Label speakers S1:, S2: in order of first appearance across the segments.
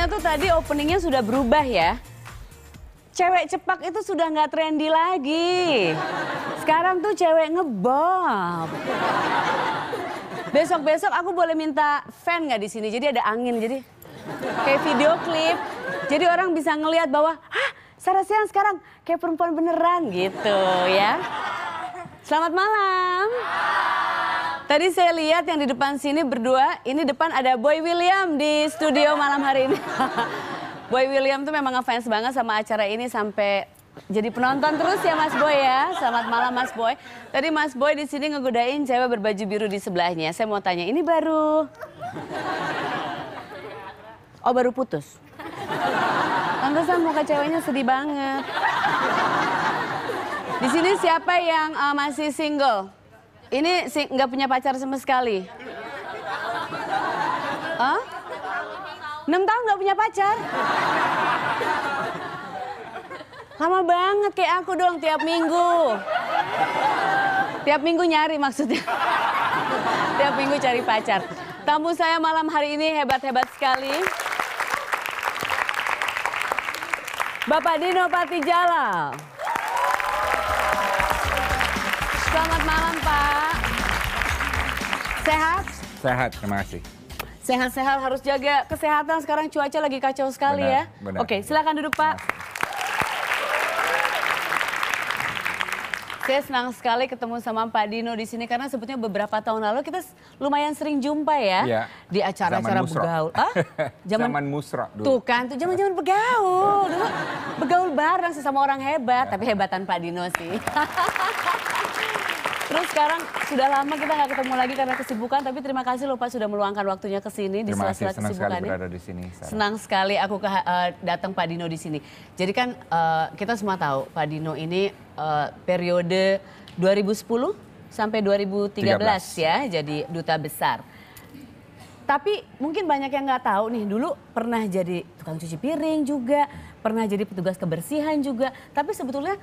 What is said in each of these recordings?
S1: Sepertinya tuh tadi openingnya sudah berubah ya. Cewek cepak itu sudah nggak trendy lagi. Sekarang tuh cewek ngebob. Besok-besok aku boleh minta fan nggak di sini? Jadi ada angin, jadi kayak video klip. Jadi orang bisa ngelihat bahwa, ah Sarah Sian sekarang kayak perempuan beneran gitu ya. Selamat malam. Tadi saya lihat yang di depan sini berdua, ini depan ada Boy William di studio malam hari ini. Boy William tuh memang ngefans banget sama acara ini sampai jadi penonton terus ya Mas Boy ya. Selamat malam Mas Boy. Tadi Mas Boy di sini ngegodain cewek berbaju biru di sebelahnya. Saya mau tanya, ini baru Oh, baru putus. Pantesan muka ceweknya sedih banget. Di sini siapa yang uh, masih single? Ini sih nggak punya pacar sama sekali. Hah? 6 tahun nggak punya pacar. Lama banget kayak aku dong tiap minggu. Tiap minggu nyari maksudnya. Tiap minggu cari pacar. Tamu saya malam hari ini hebat-hebat sekali. Bapak Dino Patijala. Sehat?
S2: Sehat, terima kasih.
S1: Sehat-sehat harus jaga kesehatan sekarang cuaca lagi kacau sekali benar, ya. Benar. Oke, silakan duduk Pak. Saya senang sekali ketemu sama Pak Dino di sini karena sebetulnya beberapa tahun lalu kita lumayan sering jumpa ya, ya di acara-acara begaul.
S2: Ah, zaman, zaman musra dulu.
S1: Tuh kan, tuh zaman-zaman begaul. Dulu begaul bareng sesama orang hebat, ya. tapi hebatan Pak Dino sih. sekarang sudah lama kita nggak ketemu lagi karena kesibukan, tapi terima kasih loh Pak sudah meluangkan waktunya ke sini di sela-sela kesibukannya. Sekali di
S2: sini. Senang
S1: sekali aku ke, uh, eh, datang Pak Dino di sini. Jadi kan uh, kita semua tahu Pak Dino ini uh, periode 2010 sampai 2013 13. ya, jadi duta besar. Tapi mungkin banyak yang nggak tahu nih, dulu pernah jadi tukang cuci piring juga, pernah jadi petugas kebersihan juga, tapi sebetulnya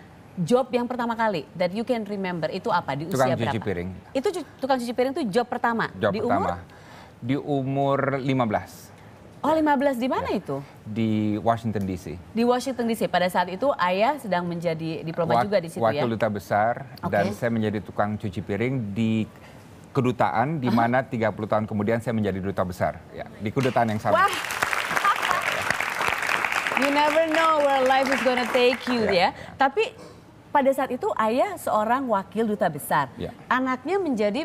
S1: job yang pertama kali that you can remember itu apa di usia tukang berapa? Tukang cuci piring. Itu tukang cuci piring itu job pertama. Job di pertama. umur?
S2: Di umur
S1: 15. Oh 15 di mana ya. itu?
S2: Di Washington DC.
S1: Di Washington DC. Pada saat itu ayah sedang menjadi diplomat Wak juga di situ wakil ya. Wakil
S2: duta besar okay. dan saya menjadi tukang cuci piring di kedutaan di mana 30 tahun kemudian saya menjadi duta besar ya, di kedutaan yang sama. Wah.
S1: You never know where life is gonna take you yeah, ya. Yeah. Tapi pada saat itu ayah seorang wakil duta besar, ya. anaknya menjadi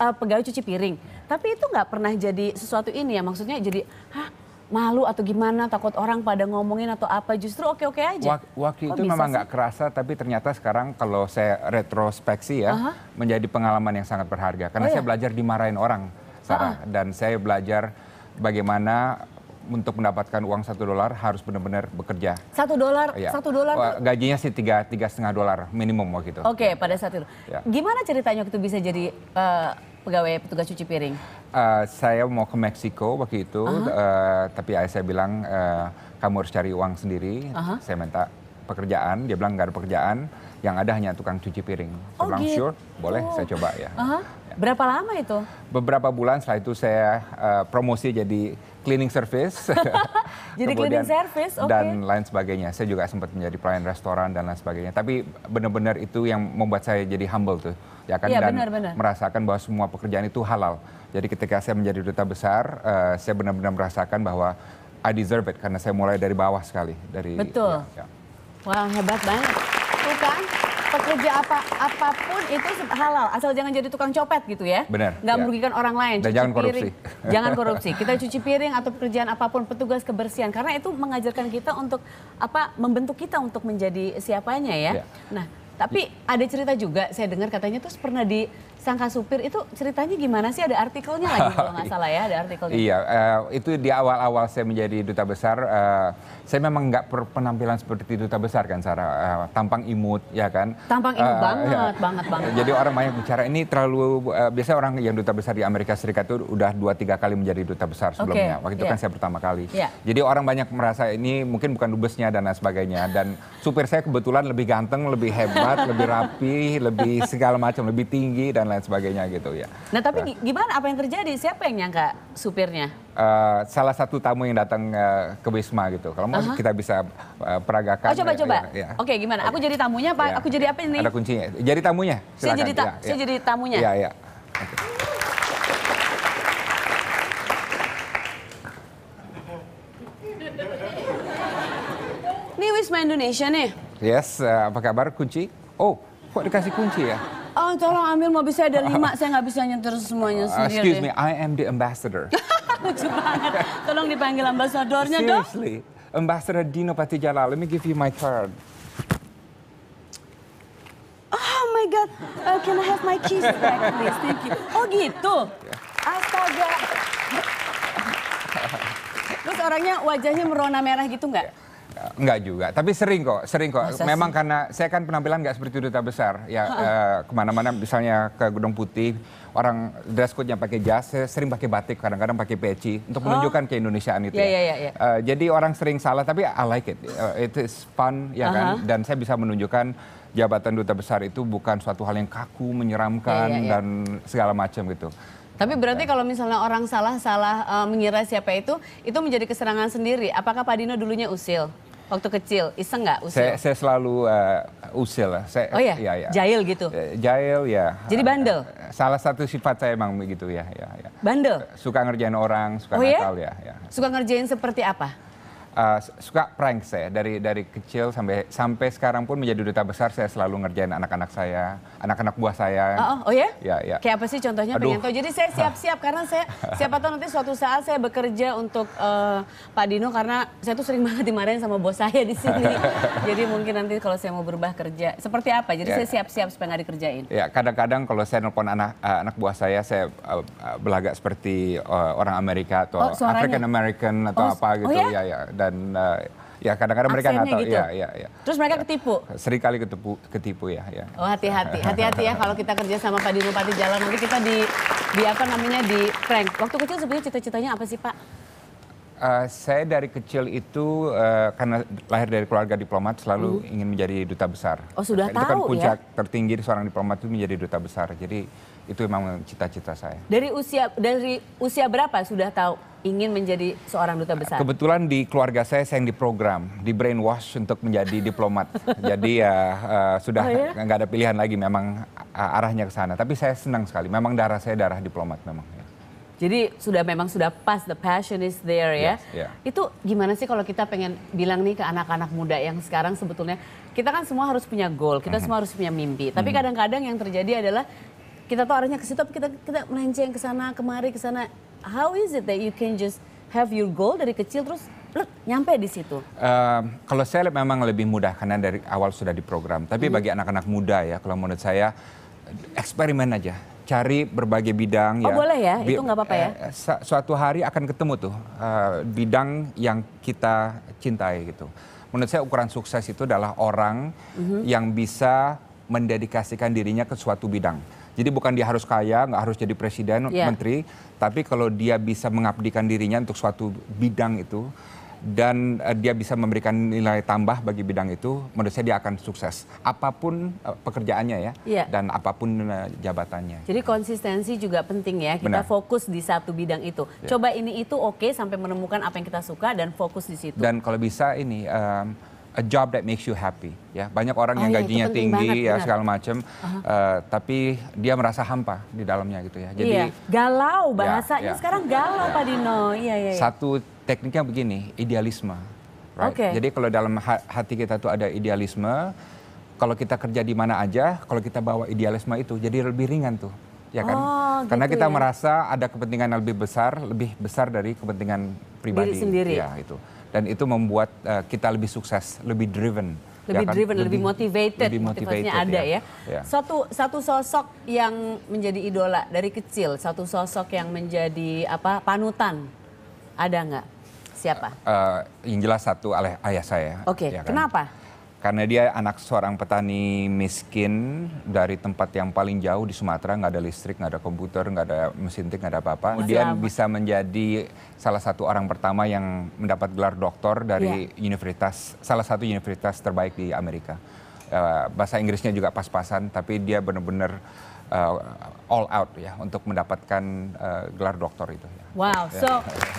S1: uh, pegawai cuci piring. Tapi itu nggak pernah jadi sesuatu ini ya, maksudnya jadi hah malu atau gimana takut orang pada ngomongin atau apa justru oke oke aja. Wak
S2: waktu Kok itu memang nggak kerasa tapi ternyata sekarang kalau saya retrospeksi ya uh -huh. menjadi pengalaman yang sangat berharga karena oh, iya? saya ya? belajar dimarahin orang Sarah uh -huh. dan saya belajar bagaimana untuk mendapatkan uang satu dolar harus benar-benar bekerja.
S1: Satu dolar, ya. satu dolar.
S2: Gajinya sih tiga tiga setengah dolar minimum waktu itu.
S1: Oke, okay, pada saat itu. Ya. Gimana ceritanya waktu bisa jadi uh, pegawai petugas cuci piring?
S2: Uh, saya mau ke Meksiko waktu itu, uh -huh. uh, tapi ayah saya bilang uh, kamu harus cari uang sendiri. Uh -huh. Saya minta pekerjaan, dia bilang nggak ada pekerjaan, yang ada hanya tukang cuci piring. Saya oh, bilang gitu. sure, boleh oh. saya coba ya. Uh
S1: -huh. Ya. Berapa lama itu?
S2: Beberapa bulan setelah itu saya uh, promosi jadi cleaning service.
S1: Jadi Kemudian, cleaning service, okay. Dan
S2: lain sebagainya. Saya juga sempat menjadi pelayan restoran dan lain sebagainya. Tapi benar-benar itu yang membuat saya jadi humble tuh. Ya kan? Ya, dan benar, benar. merasakan bahwa semua pekerjaan itu halal. Jadi ketika saya menjadi duta besar, uh, saya benar-benar merasakan bahwa I deserve it karena saya mulai dari bawah sekali dari Betul.
S1: Ya, ya. Wah, wow, hebat banget. tuh kan? pekerja apa apapun itu halal asal jangan jadi tukang copet gitu ya. Benar. Nggak ya. merugikan orang lain. Dan jangan piring. korupsi. Jangan korupsi. Kita cuci piring atau pekerjaan apapun petugas kebersihan karena itu mengajarkan kita untuk apa membentuk kita untuk menjadi siapanya ya. ya. Nah tapi ada cerita juga saya dengar katanya terus pernah di Sangka Supir itu ceritanya gimana sih? Ada artikelnya lagi kalau nggak salah ya, ada artikelnya. Iya,
S2: uh, itu di awal-awal saya menjadi duta besar, uh, saya memang nggak penampilan seperti duta besar kan, Sarah. Uh, tampang imut, ya kan? Tampang imut uh, banget, ya. banget, banget. Jadi orang banyak bicara ini terlalu uh, biasa orang yang duta besar di Amerika Serikat itu udah dua tiga kali menjadi duta besar sebelumnya. Okay. Waktu itu yeah. kan saya pertama kali. Yeah. Jadi orang banyak merasa ini mungkin bukan dubesnya dan lain sebagainya. Dan supir saya kebetulan lebih ganteng, lebih hebat, lebih rapi, lebih segala macam, lebih tinggi dan lain sebagainya gitu ya.
S1: Nah tapi nah. gimana apa yang terjadi? Siapa yang nyangka supirnya?
S2: Uh, salah satu tamu yang datang uh, ke Wisma gitu. Kalau mau uh -huh. kita bisa uh, peragakan. Oh coba ya, coba. Ya, ya.
S1: Oke gimana? Aku iya. jadi tamunya pak? Ya. Aku jadi apa ini? Ada
S2: kuncinya. Jadi tamunya. Silakan. Saya jadi, ta ya, ya. jadi tamunya. Iya
S1: iya. Ini Wisma Indonesia nih.
S2: Yes, uh, apa kabar kunci? Oh, kok dikasih kunci ya?
S1: oh, tolong ambil mobil saya ada lima, saya nggak bisa nyetir semuanya uh, sendiri. excuse me,
S2: I am the ambassador. Lucu
S1: banget. Tolong dipanggil ambasadornya dong. Seriously,
S2: Ambassador Dino Patijala. Let me give you my card.
S1: Oh my God, uh, can I have my keys back please? Thank you. Oh gitu? Astaga. Terus orangnya wajahnya merona merah gitu nggak? Yeah.
S2: Enggak juga, tapi sering kok, sering kok. Masa Memang sih? karena saya kan penampilan nggak seperti duta besar, ya uh, kemana-mana, misalnya ke Gedung Putih, orang dress code-nya pakai jas, sering pakai batik, kadang-kadang pakai peci untuk oh. menunjukkan ke Indonesiaan itu. Yeah, ya. Yeah, yeah, yeah. Uh, jadi orang sering salah, tapi I like it. Uh, it is fun, ya uh -huh. kan. Dan saya bisa menunjukkan jabatan duta besar itu bukan suatu hal yang kaku, menyeramkan yeah, yeah, yeah. dan segala macam gitu.
S1: Tapi berarti eh. kalau misalnya orang salah-salah uh, mengira siapa itu, itu menjadi keserangan sendiri. Apakah Pak Dino dulunya usil? waktu kecil iseng nggak usil? Saya, saya
S2: selalu uh, usil lah. Saya, oh ya? ya, ya. Jail gitu. Eh, jahil ya. Jadi eh, bandel. Salah satu sifat saya emang begitu ya, ya, ya. Bandel. Suka ngerjain orang, suka oh, iya? nakal ya? ya, ya.
S1: Suka ngerjain seperti apa?
S2: uh, suka prank saya dari dari kecil sampai sampai sekarang pun menjadi duta besar saya selalu ngerjain anak-anak saya, anak-anak buah saya. Oh, oh, oh ya? Ya, ya. Kayak
S1: apa sih contohnya Aduh. pengen tahu. Jadi saya siap-siap karena saya siapa tahu nanti suatu saat saya bekerja untuk uh, Pak Dino karena saya tuh sering banget dimarahin sama bos saya di sini. Jadi mungkin nanti kalau saya mau berubah kerja seperti apa? Jadi ya. saya ya. siap-siap supaya nggak dikerjain.
S2: Ya, kadang-kadang kalau saya nelpon anak uh, anak buah saya saya uh, belagak seperti uh, orang Amerika atau oh, African American atau oh, apa gitu oh, ya ya. ya dan uh, ya kadang-kadang mereka nggak tahu gitu. ya, ya, ya.
S1: Terus mereka ya. ketipu.
S2: Serikali ketipu ketipu ya, ya.
S1: Oh, hati-hati. Hati-hati ya kalau kita kerja sama Pak Dino Pati Jalan nanti kita di di apa namanya di prank. Waktu kecil sebenarnya cita-citanya apa sih, Pak?
S2: Uh, saya dari kecil itu uh, karena lahir dari keluarga diplomat selalu hmm. ingin menjadi duta besar. Oh sudah itu kan tahu kan puncak ya? tertinggi seorang diplomat itu menjadi duta besar. Jadi itu memang cita-cita saya.
S1: Dari usia dari usia berapa sudah tahu ingin menjadi seorang duta besar?
S2: Kebetulan di keluarga saya saya yang diprogram, di brainwash untuk menjadi diplomat. Jadi ya uh, sudah nggak oh, ya? ada pilihan lagi memang arahnya ke sana. Tapi saya senang sekali. Memang darah saya darah diplomat memang. Ya.
S1: Jadi sudah memang sudah pas the passion is there ya. Yes, yeah. Itu gimana sih kalau kita pengen bilang nih ke anak-anak muda yang sekarang sebetulnya kita kan semua harus punya goal, kita semua harus punya mimpi. Tapi mm-hmm. kadang-kadang yang terjadi adalah kita tuh arahnya ke situ kita kita melenceng ke sana kemari ke sana. How is it that you can just have your goal dari kecil terus Lep, nyampe di situ?
S2: Uh, kalau saya memang lebih mudah karena dari awal sudah diprogram. Tapi hmm. bagi anak-anak muda ya, kalau menurut saya eksperimen aja cari berbagai bidang oh, ya. boleh ya, itu nggak apa-apa ya. Eh, suatu hari akan ketemu tuh uh, bidang yang kita cintai gitu. Menurut saya ukuran sukses itu adalah orang mm-hmm. yang bisa mendedikasikan dirinya ke suatu bidang. Jadi bukan dia harus kaya, nggak harus jadi presiden, yeah. menteri, tapi kalau dia bisa mengabdikan dirinya untuk suatu bidang itu, dan uh, dia bisa memberikan nilai tambah bagi bidang itu, menurut saya dia akan sukses. Apapun uh, pekerjaannya ya, ya, dan apapun uh, jabatannya.
S1: Jadi konsistensi juga penting ya, kita Benar. fokus di satu bidang itu. Ya. Coba ini itu oke okay, sampai menemukan apa yang kita suka dan fokus di situ.
S2: Dan kalau bisa ini... Um, a job that makes you happy ya banyak orang oh, yang iya, gajinya tinggi banget, ya benar. segala macam uh tapi dia merasa hampa di dalamnya gitu ya jadi iya.
S1: galau ya, bahasanya ya, sekarang galau ya. Pak Dino iya iya, iya.
S2: satu tekniknya begini, idealisme. Right? Okay. Jadi kalau dalam hati kita tuh ada idealisme, kalau kita kerja di mana aja, kalau kita bawa idealisme itu jadi lebih ringan tuh. Ya kan? Oh, Karena gitu kita ya? merasa ada kepentingan yang lebih besar, lebih besar dari kepentingan pribadi. Diri sendiri. Ya, itu. Dan itu membuat uh, kita lebih sukses, lebih driven ya lebih ya kan? driven, lebih, lebih
S1: motivated, lebih motivated ada iya. ya. ya. Satu satu sosok yang menjadi idola dari kecil, satu sosok yang menjadi apa panutan ada nggak? siapa?
S2: Uh, yang jelas satu oleh ayah saya. Oke, okay. ya kan? kenapa? Karena dia anak seorang petani miskin dari tempat yang paling jauh di Sumatera, nggak ada listrik, nggak ada komputer, nggak ada mesin tik, nggak ada apa-apa. Kemudian apa? bisa menjadi salah satu orang pertama yang mendapat gelar doktor dari yeah. universitas, salah satu universitas terbaik di Amerika. Eh, bahasa Inggrisnya juga pas-pasan tapi dia benar-benar uh, all out ya untuk mendapatkan uh, gelar doktor itu. Ya.
S1: Wow, yeah. so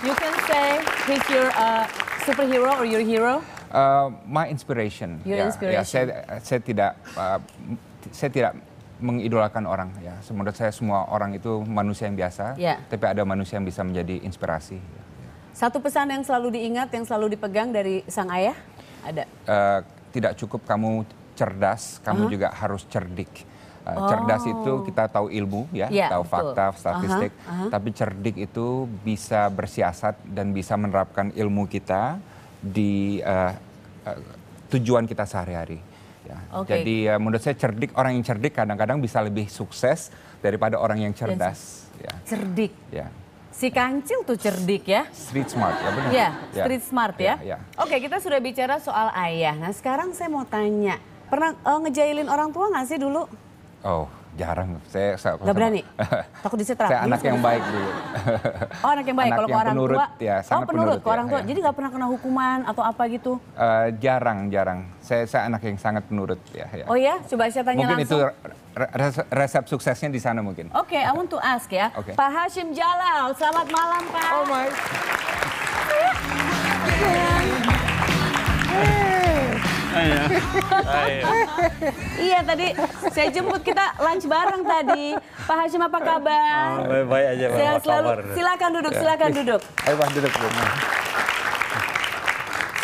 S1: you can say he's your uh, superhero or your hero?
S2: Uh, my inspiration. Your ya, ya inspiration. Ya, saya, saya tidak uh, saya tidak mengidolakan orang ya. Menurut saya semua orang itu manusia yang biasa, yeah. tapi ada manusia yang bisa menjadi inspirasi.
S1: Satu pesan yang selalu diingat, yang selalu dipegang dari sang ayah ada?
S2: Uh, tidak cukup kamu cerdas, kamu -huh. juga harus cerdik. Uh, cerdas itu kita tahu ilmu ya, yeah, tahu betul. fakta, statistik, uh -huh, uh -huh. tapi cerdik itu bisa bersiasat dan bisa menerapkan ilmu kita di uh, uh, tujuan kita sehari-hari. Ya. Okay. Jadi uh, menurut saya cerdik orang yang cerdik kadang-kadang bisa lebih sukses daripada orang yang cerdas. Ya. Cerdik. Ya.
S1: Si kancil tuh cerdik ya.
S2: Street smart ya benar. Iya, ya, street ya. smart ya. ya, ya.
S1: Oke, okay, kita sudah bicara soal ayah. Nah, sekarang saya mau tanya Pernah uh, ngejailin orang tua nggak sih dulu?
S2: Oh, jarang. Saya, saya Gak sama, berani. Takut disetrap. Saya anak yang baik dulu.
S1: oh, anak yang baik. Anak Kalau yang ke orang penurut, tua, ya, oh penurut, penurut ke ya, orang tua. Ya. Jadi nggak pernah kena hukuman atau apa gitu?
S2: Uh, jarang, jarang. Saya, saya anak yang sangat penurut. Ya, ya. Oh
S1: ya, coba saya tanya mungkin langsung.
S2: Mungkin itu resep suksesnya di sana mungkin.
S1: Oke, okay, I want to ask ya. Okay. Pak Hashim Jalal, selamat malam Pak. Oh my. Yeah. Iya. Iya. iya tadi saya jemput kita lunch bareng tadi. Pak Hashim apa kabar? Oh,
S3: baik, baik aja Pak. Sehat selalu. Silakan duduk, ya. silakan duduk. Ayo Pak duduk dulu.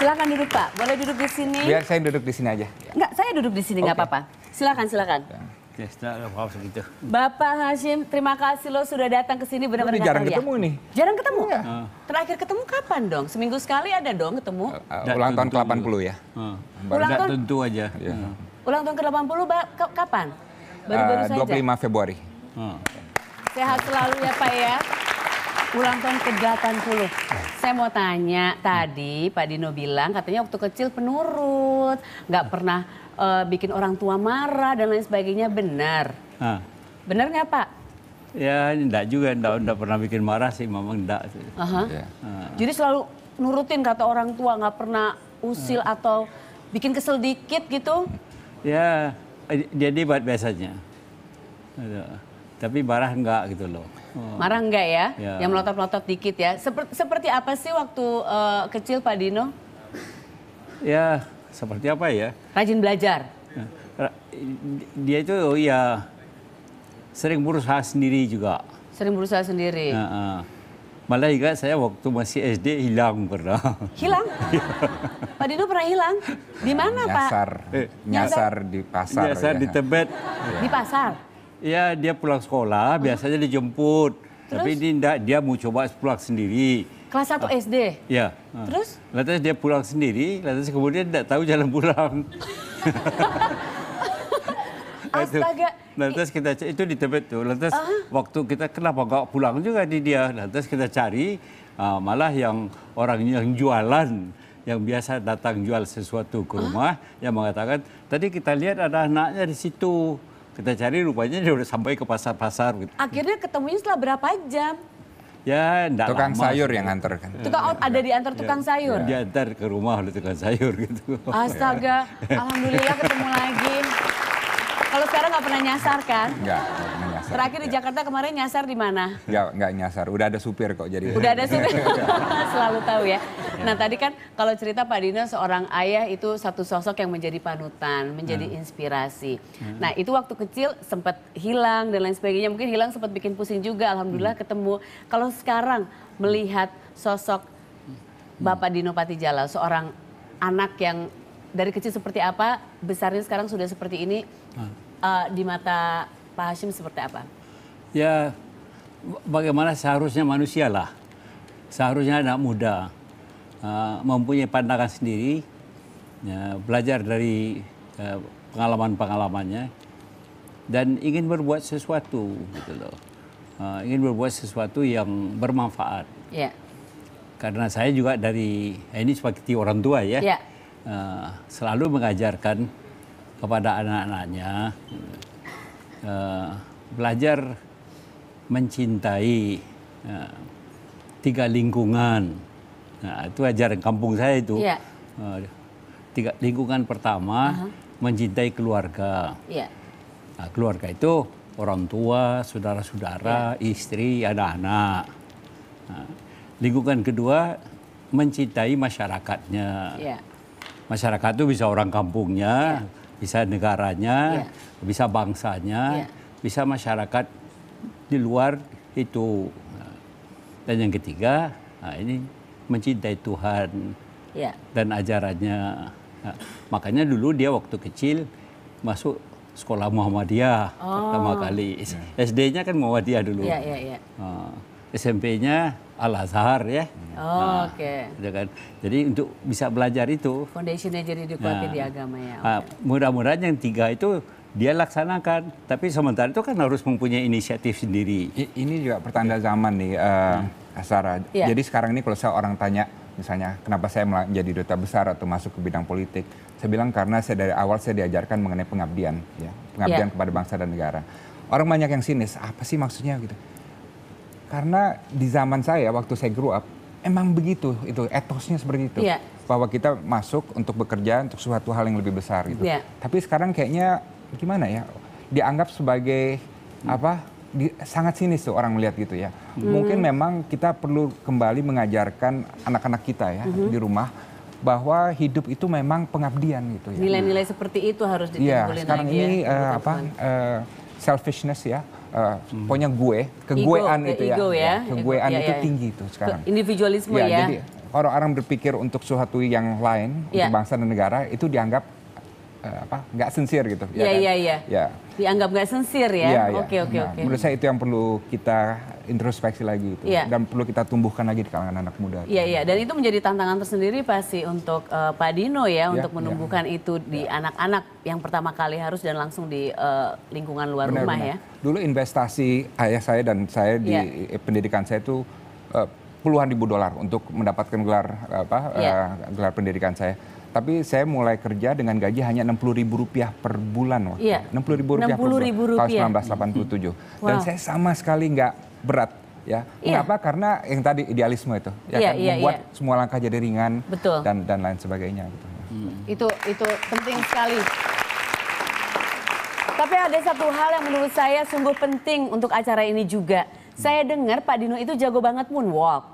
S1: Silakan duduk Pak. Boleh duduk di sini. Biar
S2: saya duduk di sini aja.
S1: Enggak, saya duduk di sini enggak okay. apa-apa. Silakan, silakan. Ya. Oke, Bapak Hashim, terima kasih lo sudah datang ke sini benar-benar ya? jarang ketemu nih. Jarang ketemu? Ya. Ah. Terakhir ketemu kapan dong? Seminggu sekali ada dong ketemu.
S2: ulang tahun ke-80 ya. Uh. uh ulang tahun tentu ya? Ah. aja. Ya. Uh.
S1: Ulang tahun ke-80 kapan? Baru-baru uh, 25 saja.
S2: 25 Februari. Uh.
S1: Sehat selalu ya Pak ya ulang tahun ke-80. Saya mau tanya tadi Pak Dino bilang katanya waktu kecil penurut, nggak pernah uh, bikin orang tua marah dan lain sebagainya. Benar? Ha. Ah. Benar nggak Pak?
S3: Ya enggak juga, enggak, enggak pernah bikin marah sih memang enggak. Sih. Uh
S1: Jadi selalu nurutin kata orang tua, nggak pernah usil ah. atau bikin kesel dikit gitu?
S3: Ya eh, jadi buat biasanya. Tapi marah enggak gitu loh hmm.
S1: marah enggak ya? ya. Yang melotot-melotot dikit ya. Seperti, seperti apa sih waktu uh, kecil Pak Dino?
S3: Ya, seperti apa ya?
S1: Rajin belajar.
S3: Ya. Dia itu oh ya sering berusaha sendiri juga.
S1: Sering berusaha sendiri. Uh
S3: -uh. Malah juga saya waktu masih SD hilang pernah.
S1: Hilang? Pak Dino pernah hilang? Di mana Pak?
S3: Eh, nyasar. nyasar di pasar. Nyasar ya. di Tebet. Di pasar? Ya dia pulang sekolah, biasanya dijemput. Terus? Tapi ini enggak, dia mau coba pulang sendiri.
S1: Kelas 1 ah. SD? Ya. Ah. Terus?
S3: Lantas dia pulang sendiri, lantas kemudian enggak tahu jalan pulang. Astaga. Lantas kita itu di tempat tuh. Lantas uh -huh. waktu kita kenapa enggak pulang juga di dia. Lantas kita cari uh, malah yang orang yang jualan yang biasa datang jual sesuatu ke rumah yang mengatakan tadi kita lihat ada anaknya di situ kita cari rupanya dia udah sampai ke pasar-pasar gitu.
S1: Akhirnya ketemunya setelah berapa jam?
S3: Ya, enggak tukang lama. sayur yang antar kan. Tukang
S1: ya, ada diantar tukang ya, sayur. Ya,
S3: diantar ke rumah oleh tukang sayur gitu. Astaga, alhamdulillah
S1: ketemu lagi. Kalau sekarang nggak pernah nyasar kan? Nggak, nyasar. Terakhir di iya. Jakarta kemarin nyasar di mana?
S2: Nggak, nggak nyasar. Udah ada supir kok jadi. Udah ada supir. Iya.
S1: Selalu tahu ya. Iya. Nah tadi kan kalau cerita Pak Dino seorang ayah itu satu sosok yang menjadi panutan, menjadi hmm. inspirasi. Hmm. Nah itu waktu kecil sempat hilang dan lain sebagainya. Mungkin hilang sempat bikin pusing juga. Alhamdulillah hmm. ketemu. Kalau sekarang melihat sosok hmm. Bapak Dino Patijala seorang anak yang dari kecil seperti apa, besarnya sekarang sudah seperti ini, uh, di mata Pak Hashim seperti apa?
S3: Ya, bagaimana seharusnya manusia lah. Seharusnya anak muda uh, mempunyai pandangan sendiri, ya, belajar dari uh, pengalaman-pengalamannya, dan ingin berbuat sesuatu gitu loh. Uh, ingin berbuat sesuatu yang bermanfaat. Yeah. Karena saya juga dari ini seperti orang tua ya. Yeah Eh, selalu mengajarkan kepada anak-anaknya uh, belajar mencintai uh, tiga lingkungan. Nah, itu ajaran kampung saya itu. Yeah. Iya. Uh, tiga lingkungan pertama uh -huh. mencintai keluarga. Yeah. Nah, keluarga itu orang tua, saudara-saudara, yeah. istri, anak-anak. Nah, lingkungan kedua mencintai masyarakatnya. Yeah masyarakat itu bisa orang kampungnya, yeah. bisa negaranya, yeah. bisa bangsanya, yeah. bisa masyarakat di luar itu. Dan yang ketiga, nah ini mencintai Tuhan yeah. dan ajarannya. Nah, makanya dulu dia waktu kecil masuk sekolah Muhammadiyah oh. pertama kali. Yeah. SD-nya kan Muhammadiyah dulu. Yeah, yeah, yeah. Nah, SMP-nya Al Azhar ya.
S1: Oh, nah, Oke.
S3: Gitu okay. Kan? Jadi untuk bisa belajar itu.
S1: Foundationnya jadi dikuatkan nah, di agama ya. Okay.
S3: Nah, mudah-mudahan yang tiga itu dia laksanakan. Tapi sementara itu kan harus mempunyai inisiatif sendiri. ini juga pertanda zaman nih, uh, Asara. Yeah. Jadi sekarang ini kalau saya orang
S2: tanya, misalnya kenapa saya menjadi duta besar atau masuk ke bidang politik, saya bilang karena saya dari awal saya diajarkan mengenai pengabdian, ya, pengabdian yeah. kepada bangsa dan negara. Orang banyak yang sinis, apa sih maksudnya gitu? Karena di zaman saya waktu saya grew up emang begitu itu etosnya seperti itu. Yeah. Bahwa kita masuk untuk bekerja untuk suatu hal yang lebih besar gitu. Yeah. Tapi sekarang kayaknya gimana ya? Dianggap sebagai hmm. apa? Di, sangat sinis tuh orang melihat gitu ya. Hmm. Mungkin memang kita perlu kembali mengajarkan anak-anak kita ya hmm. di rumah bahwa hidup itu memang pengabdian gitu ya. Nilai-nilai
S1: seperti itu harus iya, ditimbulin ya, sekarang lagi ya, ini
S2: ya, uh, apa uh, selfishness ya uh, hmm. pokoknya gue, keguean itu ya. ya, ya. keguean ya, itu ya. tinggi itu sekarang.
S1: individualisme ya. ya. Jadi
S2: orang-orang berpikir untuk sesuatu yang lain, ya. untuk bangsa dan negara itu dianggap uh, apa nggak sensir gitu ya iya kan? iya iya ya.
S1: dianggap nggak sensir ya, ya, ya. oke oke nah, oke menurut
S2: saya itu yang perlu kita introspeksi lagi itu ya. dan perlu kita tumbuhkan lagi di kalangan anak muda iya
S1: iya dan itu menjadi tantangan tersendiri pasti untuk uh, Pak Dino ya, ya untuk iya. menumbuhkan ya. itu di iya. anak-anak ya. yang pertama kali harus dan langsung di uh, lingkungan luar benar, rumah benar. ya
S2: dulu investasi ayah saya dan saya di ya. pendidikan saya itu uh, puluhan ribu dolar untuk mendapatkan gelar apa yeah. Iya. uh, gelar pendidikan saya tapi saya mulai kerja dengan gaji hanya enam puluh ribu rupiah per bulan waktu. Iya. enam puluh ribu rupiah per bulan tahun puluh tujuh hmm. Dan saya sama sekali nggak berat ya. Yeah. Kenapa? Karena yang tadi idealisme itu ya yeah, kan yeah, membuat yeah. semua langkah jadi ringan Betul. dan dan lain sebagainya gitu.
S1: Hmm. Itu itu penting sekali. Tapi ada satu hal yang menurut saya sungguh penting untuk acara ini juga. Saya dengar Pak Dino itu jago banget moonwalk.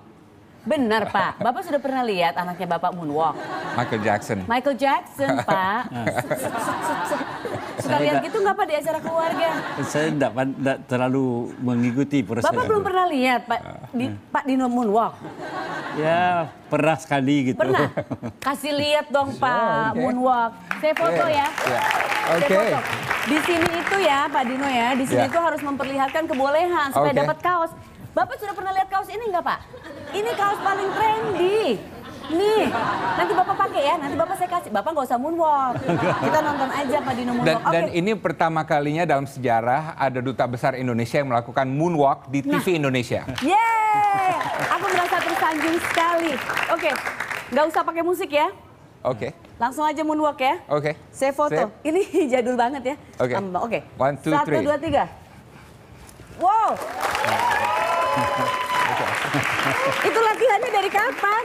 S1: Benar Pak, Bapak sudah pernah lihat anaknya Bapak moonwalk? Michael Jackson. Michael Jackson Pak. Nah. Suka lihat gitu nggak Pak di acara keluarga?
S3: Saya tidak terlalu mengikuti proses. Bapak belum
S1: pernah lihat Pak, di, nah. Pak Dino moonwalk?
S3: Ya pernah sekali gitu. Pernah?
S1: Kasih lihat dong iya, Pak okay. moonwalk. Saya foto iya,
S3: ya. Yeah. Oke. Okay.
S1: Di sini itu ya Pak Dino ya, di sini yeah. itu harus memperlihatkan kebolehan supaya okay. dapat kaos. Bapak sudah pernah lihat kaos ini nggak Pak? Ini kaos paling trendy. Nih, nanti Bapak pakai ya, nanti Bapak saya kasih. Bapak nggak usah moonwalk. Kita nonton aja Pak Dino moonwalk. Dan, okay. dan
S2: ini pertama kalinya dalam sejarah ada duta besar Indonesia yang melakukan moonwalk di TV nah. Indonesia.
S1: Yeay! Aku merasa tersanjung sekali. Oke, okay. nggak usah pakai musik ya. Oke. Okay. Langsung aja moonwalk ya. Oke. Okay. Saya foto. Ini jadul banget ya. Oke. Okay. Um, Oke. Okay.
S2: One, two, Satu, three. dua,
S1: tiga. Wow itu latihannya dari kapan?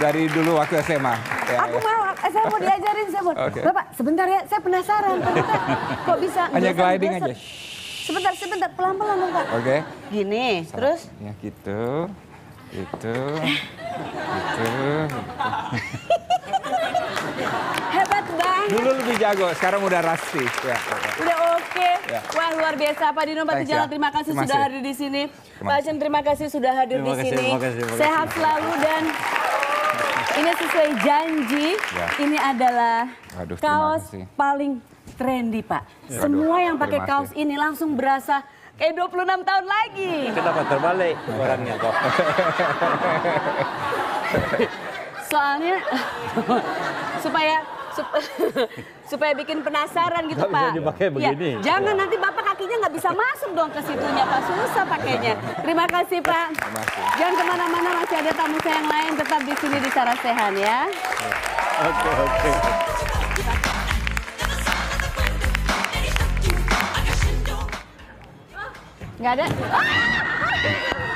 S2: Dari dulu waktu SMA. Ya, aku ya. mau,
S1: saya mau diajarin, saya mau. Okay. Bapak, sebentar ya, saya penasaran. Ternyata kok bisa? Hanya biasa, gliding biasa. aja. Sebentar, sebentar, pelan-pelan dong Pak. Oke. Okay. Gini, terus?
S2: Ya gitu, gitu, gitu.
S1: Hebat banget. Dulu
S2: lebih jago, sekarang udah rasti. Ya, ya, ya,
S1: Udah oke. Oke. Ya. Wah luar biasa Pak Dino Pak Tijala ya. terima kasih terima sudah hadir di sini. Pak Chen terima kasih sudah hadir terima di sini. Terima kasih, terima kasih. Sehat selalu dan ini sesuai janji. Ya. Ini adalah
S2: Aduh, kaos
S1: paling trendy Pak. Ya. Semua Aduh, yang pakai kaos ini langsung berasa kayak 26 tahun lagi. Kenapa terbalik
S3: orangnya kok?
S1: Soalnya supaya Sup supaya bikin penasaran gitu Pak. Ya, jangan ya. nanti Bapak kakinya nggak bisa masuk dong ke situnya Pak. Susah pakainya. Terima kasih Pak. Jangan kemana-mana masih ada tamu saya yang lain. Tetap di sini di Sarasehan ya.
S3: Oke okay, oke. Okay. Nggak ada. Ah!